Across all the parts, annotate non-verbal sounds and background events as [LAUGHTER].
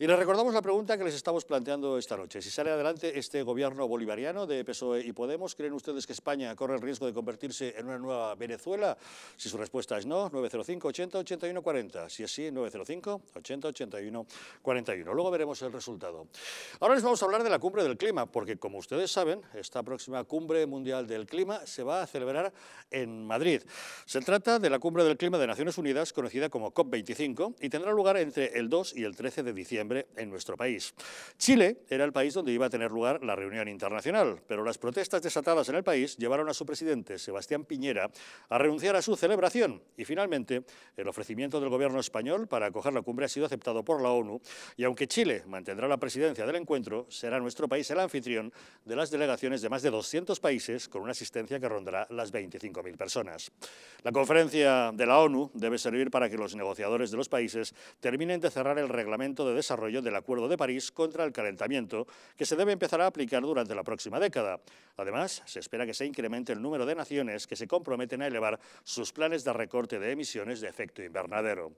Y les recordamos la pregunta que les estamos planteando esta noche. Si sale adelante este gobierno bolivariano de PSOE y Podemos, ¿creen ustedes que España corre el riesgo de convertirse en una nueva Venezuela? Si su respuesta es no, 905 80 81 40. Si es sí, 905 80 81 41. Luego veremos el resultado. Ahora les vamos a hablar de la cumbre del clima, porque como ustedes saben, esta próxima cumbre mundial del clima se va a celebrar en Madrid. Se trata de la cumbre del clima de Naciones Unidas, conocida como COP25, y tendrá lugar entre el 2 y el 13 de diciembre en nuestro país. Chile era el país donde iba a tener lugar la reunión internacional, pero las protestas desatadas en el país llevaron a su presidente, Sebastián Piñera, a renunciar a su celebración y finalmente el ofrecimiento del gobierno español para acoger la cumbre ha sido aceptado por la ONU y aunque Chile mantendrá la presidencia del encuentro, será nuestro país el anfitrión de las delegaciones de más de 200 países con una asistencia que rondará las 25.000 personas. La conferencia de la ONU debe servir para que los negociadores de los países terminen de cerrar el reglamento de desarrollo del Acuerdo de París contra el calentamiento, que se debe empezar a aplicar durante la próxima década. Además, se espera que se incremente el número de naciones que se comprometen a elevar sus planes de recorte de emisiones de efecto invernadero.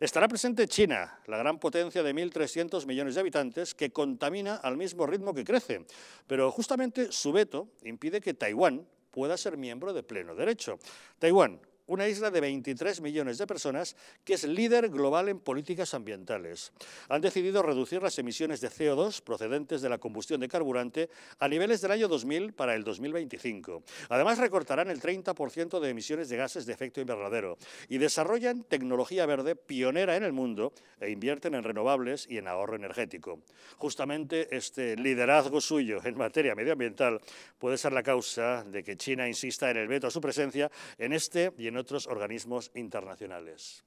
Estará presente China, la gran potencia de 1.300 millones de habitantes que contamina al mismo ritmo que crece, pero justamente su veto impide que Taiwán pueda ser miembro de pleno derecho. Taiwán, una isla de 23 millones de personas que es líder global en políticas ambientales. Han decidido reducir las emisiones de CO2 procedentes de la combustión de carburante a niveles del año 2000 para el 2025. Además, recortarán el 30% de emisiones de gases de efecto invernadero y desarrollan tecnología verde pionera en el mundo e invierten en renovables y en ahorro energético. Justamente este liderazgo suyo en materia medioambiental puede ser la causa de que China insista en el veto a su presencia en este y en otros organismos internacionales.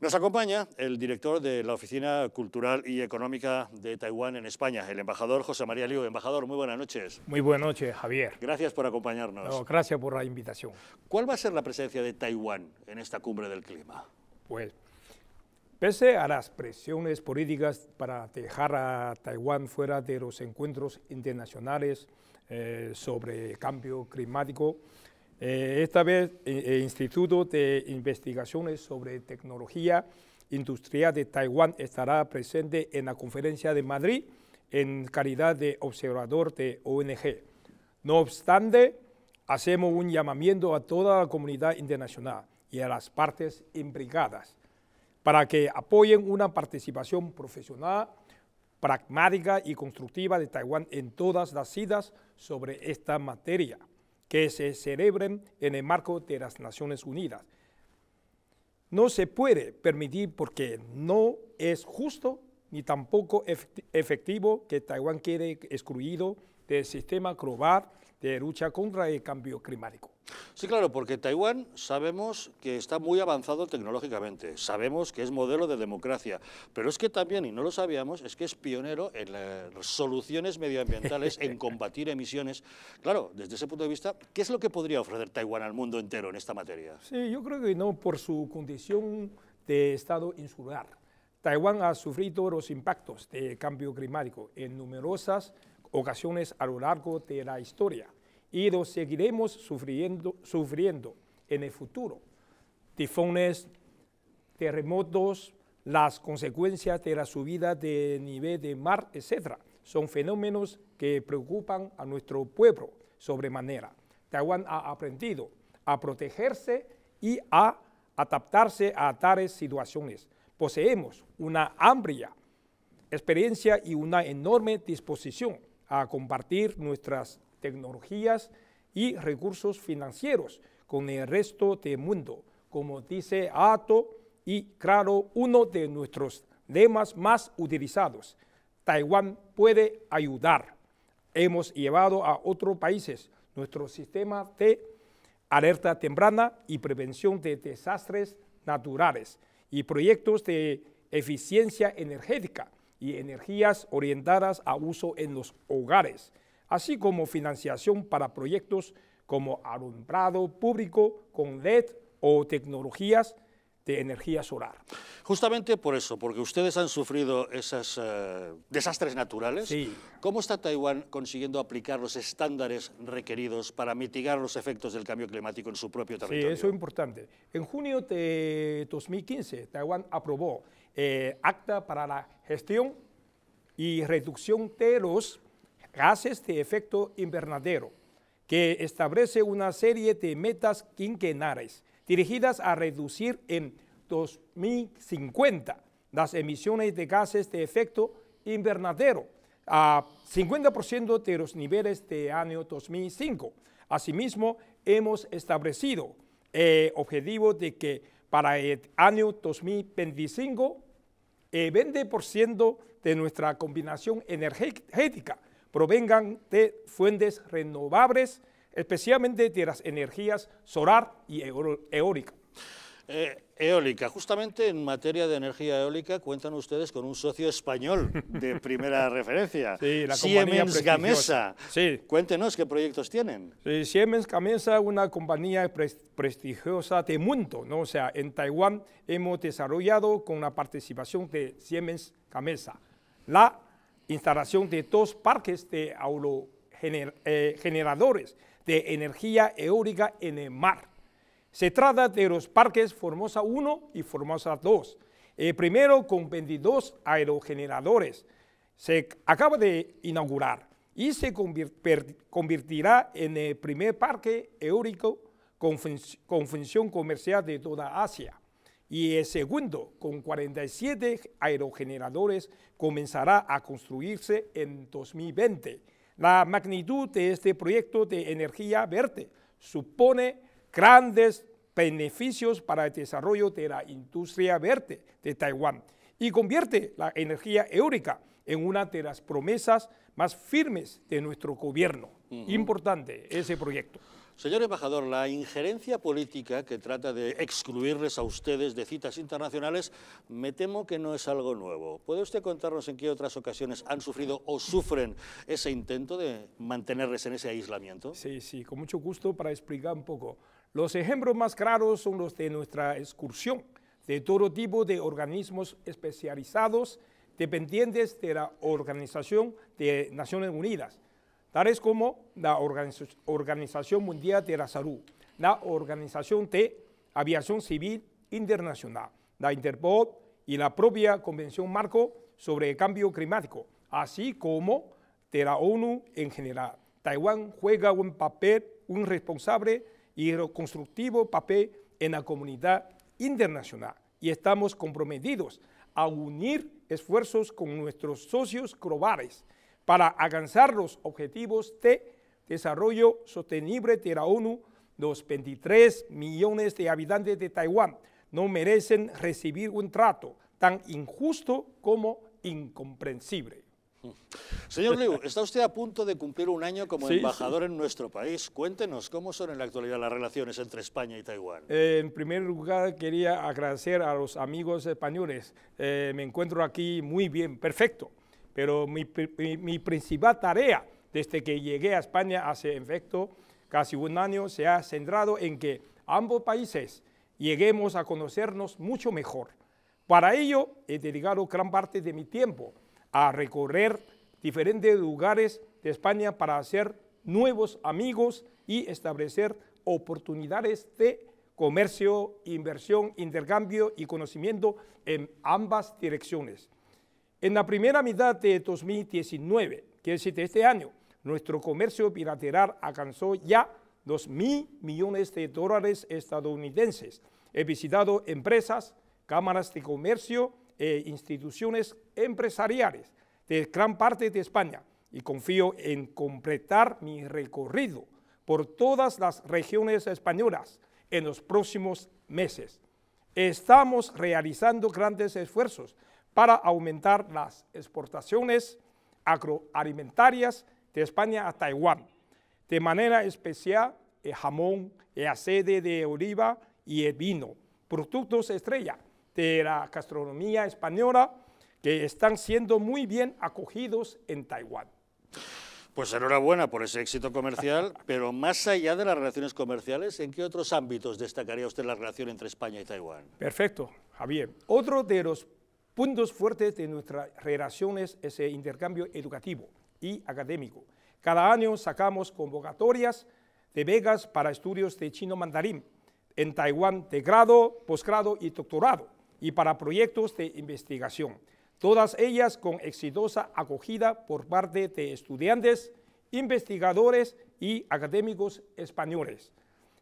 Nos acompaña el director de la Oficina Cultural y Económica de Taiwán en España, el embajador José María Liu. Embajador, muy buenas noches. Muy buenas noches, Javier. Gracias por acompañarnos. gracias por la invitación. ¿Cuál va a ser la presencia de Taiwán en esta cumbre del clima? Pues, pese a las presiones políticas para dejar a Taiwán fuera de los encuentros internacionales eh, sobre cambio climático, eh, esta vez, el eh, eh, Instituto de Investigaciones sobre Tecnología Industrial de Taiwán estará presente en la conferencia de Madrid en calidad de observador de ONG. No obstante, hacemos un llamamiento a toda la comunidad internacional y a las partes implicadas para que apoyen una participación profesional, pragmática y constructiva de Taiwán en todas las citas sobre esta materia que se celebren en el marco de las Naciones Unidas. No se puede permitir porque no es justo ni tampoco efectivo que Taiwán quede excluido del sistema global de lucha contra el cambio climático. Sí, claro, porque Taiwán sabemos que está muy avanzado tecnológicamente, sabemos que es modelo de democracia, pero es que también, y no lo sabíamos, es que es pionero en soluciones medioambientales, en [LAUGHS] combatir emisiones. Claro, desde ese punto de vista, ¿qué es lo que podría ofrecer Taiwán al mundo entero en esta materia? Sí, yo creo que no por su condición de Estado insular. Taiwán ha sufrido los impactos del cambio climático en numerosas ocasiones a lo largo de la historia y lo seguiremos sufriendo, sufriendo en el futuro. Tifones, terremotos, las consecuencias de la subida de nivel de mar, etcétera, son fenómenos que preocupan a nuestro pueblo sobremanera. Taiwán ha aprendido a protegerse y a adaptarse a tales situaciones. Poseemos una amplia experiencia y una enorme disposición a compartir nuestras tecnologías y recursos financieros con el resto del mundo, como dice Ato y claro, uno de nuestros temas más utilizados, Taiwán puede ayudar. Hemos llevado a otros países nuestro sistema de alerta temprana y prevención de desastres naturales y proyectos de eficiencia energética y energías orientadas a uso en los hogares así como financiación para proyectos como alumbrado público con LED o tecnologías de energía solar. Justamente por eso, porque ustedes han sufrido esos eh, desastres naturales, ¿cómo está Taiwán consiguiendo aplicar los estándares requeridos para mitigar los efectos del cambio climático en su propio territorio? Sí, eso es importante. En junio de 2015, Taiwán aprobó eh, acta para la gestión y reducción de los gases de efecto invernadero, que establece una serie de metas quinquenales dirigidas a reducir en 2050 las emisiones de gases de efecto invernadero a 50% de los niveles de año 2005. Asimismo, hemos establecido el eh, objetivo de que para el año 2025, el 20% de nuestra combinación energética provengan de fuentes renovables, especialmente de las energías solar y eólica. Eh, eólica, justamente en materia de energía eólica cuentan ustedes con un socio español de [LAUGHS] primera referencia, Siemens Gamesa. Sí. Cuéntenos qué proyectos tienen. Siemens Gamesa es una compañía prestigiosa de mundo, ¿no? O sea, en Taiwán hemos desarrollado con la participación de Siemens Gamesa la instalación de dos parques de eh, generadores de energía eólica en el mar. Se trata de los parques Formosa 1 y Formosa 2. El primero con 22 aerogeneradores se acaba de inaugurar y se convertirá en el primer parque eólico con, función comercial de toda Asia y el segundo, con 47 aerogeneradores, comenzará a construirse en 2020. La magnitud de este proyecto de energía verde supone grandes beneficios para el desarrollo de la industria verde de Taiwán y convierte la energía eólica en una de las promesas más firmes de nuestro gobierno. Importante ese proyecto. Señor embajador, la injerencia política que trata de excluirles a ustedes de citas internacionales me temo que no es algo nuevo. ¿Puede usted contarnos en qué otras ocasiones han sufrido o sufren ese intento de mantenerles en ese aislamiento? Sí, sí, con mucho gusto para explicar un poco. Los ejemplos más claros son los de nuestra excursión de todo tipo de organismos especializados dependientes de la Organización de Naciones Unidas tales como la Organización Mundial de la Salud, la Organización de Aviación Civil Internacional, la Interpol y la propia Convención Marco sobre el Cambio Climático, así como de la ONU en general. Taiwán juega un papel, un responsable y constructivo papel en la comunidad internacional y estamos comprometidos a unir esfuerzos con nuestros socios globales para alcanzar los objetivos de desarrollo sostenible de la ONU, los 23 millones de habitantes de Taiwán no merecen recibir un trato tan injusto como incomprensible. Señor Liu, está usted a punto de cumplir un año como embajador en nuestro país. Cuéntenos cómo son en la actualidad las relaciones entre España y Taiwán. Eh, en primer lugar, quería agradecer a los amigos españoles. Eh, me encuentro aquí muy bien, perfecto pero mi, principal tarea desde que llegué a España hace efecto casi un año se ha centrado en que ambos países lleguemos a conocernos mucho mejor. Para ello he dedicado gran parte de mi tiempo a recorrer diferentes lugares de España para hacer nuevos amigos y establecer oportunidades de comercio, inversión, intercambio y conocimiento en ambas direcciones. En la primera mitad de 2019, que es este año, nuestro comercio bilateral alcanzó ya 2 mil millones de dólares estadounidenses. He visitado empresas, cámaras de comercio e instituciones empresariales de gran parte de España y confío en completar mi recorrido por todas las regiones españolas en los próximos meses. Estamos realizando grandes esfuerzos para aumentar las exportaciones agroalimentarias de España a Taiwán. De manera especial, el jamón, el aceite de oliva y el vino, productos estrella de la gastronomía española que están siendo muy bien acogidos en Taiwán. Pues enhorabuena por ese éxito comercial, [LAUGHS] pero más allá de las relaciones comerciales, ¿en qué otros ámbitos destacaría usted la relación entre España y Taiwán? Perfecto, Javier. Otro de los Puntos fuertes de nuestras relaciones es el intercambio educativo y académico. Cada año sacamos convocatorias de vegas para estudios de chino mandarín en Taiwán de grado, posgrado y doctorado y para proyectos de investigación, todas ellas con exitosa acogida por parte de estudiantes, investigadores y académicos españoles.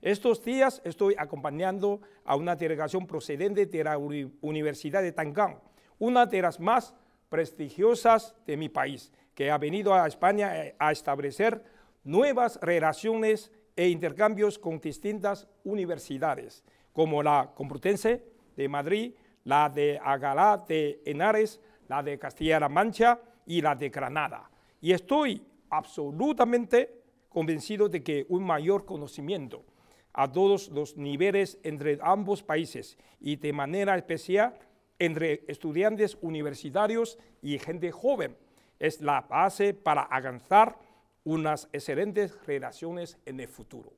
Estos días estoy acompañando a una delegación procedente de la Universidad de Tangán una de las más prestigiosas de mi país, que ha venido a España eh, a establecer nuevas relaciones e intercambios con distintas universidades, como la Complutense de Madrid, la de Agalá de Henares, la de Castilla-La Mancha y la de Granada. Y estoy absolutamente convencido de que un mayor conocimiento a todos los niveles entre ambos países y de manera especial entre estudiantes universitarios y gente joven. Es la base para alcanzar unas excelentes relaciones en el futuro.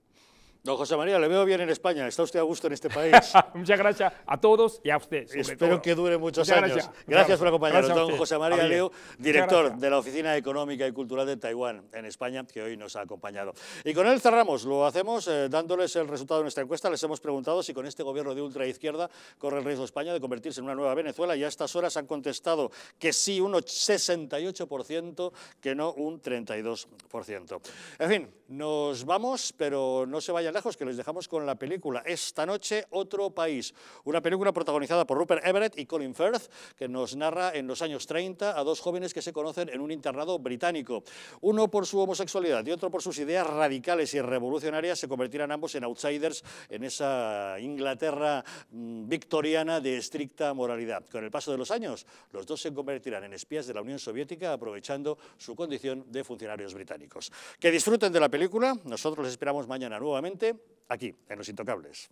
Don José María, le veo bien en España. Está usted a gusto en este [LAUGHS] país. Muchas gracias a todos y a usted. Espero que dure muchos años. Gracias, por acompañarnos. Don José María Leo, director de la Oficina Económica y Cultural de Taiwán en España, que hoy nos ha acompañado. Y con él cerramos. Lo hacemos eh, dándoles el resultado de nuestra encuesta. Les hemos preguntado si con este gobierno de ultraizquierda corre el riesgo España de convertirse en una nueva Venezuela. Y a estas horas han contestado que sí un 68%, que no un 32%. En fin, nos vamos, pero no se vayan que les dejamos con la película Esta noche, otro país. Una película protagonizada por Rupert Everett y Colin Firth, que nos narra en los años 30 a dos jóvenes que se conocen en un internado británico. Uno por su homosexualidad y otro por sus ideas radicales y revolucionarias, se convertirán ambos en outsiders en esa Inglaterra mm, victoriana de estricta moralidad. Con el paso de los años, los dos se convertirán en espías de la Unión Soviética, aprovechando su condición de funcionarios británicos. Que disfruten de la película, nosotros les esperamos mañana nuevamente aquí, en Los Intocables.